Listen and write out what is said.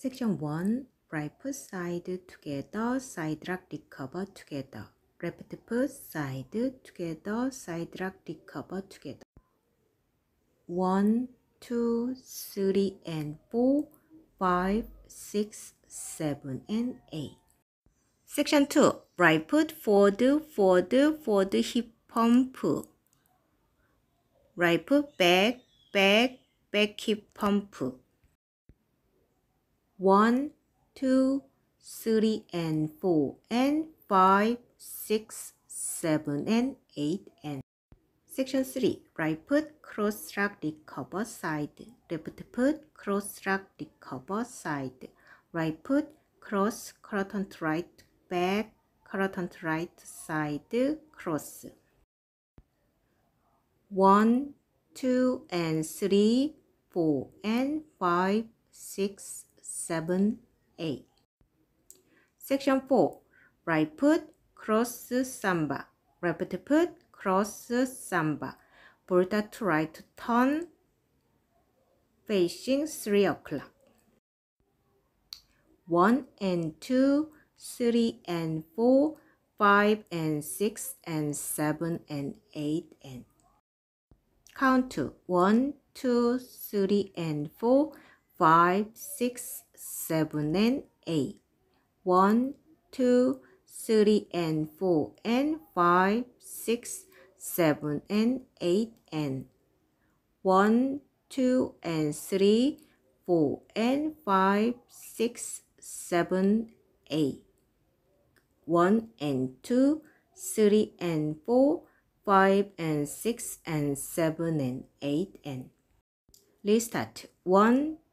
Section 1. Right foot side together, side rack recover together. Repeat foot side together, side rack recover together. 1, 2, 3, and 4, 5, 6, 7, and 8. Section 2. Right foot forward, forward, forward hip pump. Right foot back, back, back hip pump. 1, 2, 3 and 4 and 5, 6, 7 and 8 and Section 3. Right foot cross struck the cover side. Left foot cross struck the cover side. Right foot cross curtain right back curtain right side cross. 1, 2 and 3, 4 and 5, 6, 7a. Section 4. Right foot cross samba. Right foot cross samba. Volta to right turn facing 3 o'clock. 1 and 2, 3 and 4, 5 and 6 and 7 and 8 and count to 1, 2, 3 and 4, five, six, seven, and eight. One, two, three, and four, and five, six, seven, and eight, and one, two, and three, four, and five, six, seven, eight. One and two, three and four, five and six and seven and eight and. Let's start. One,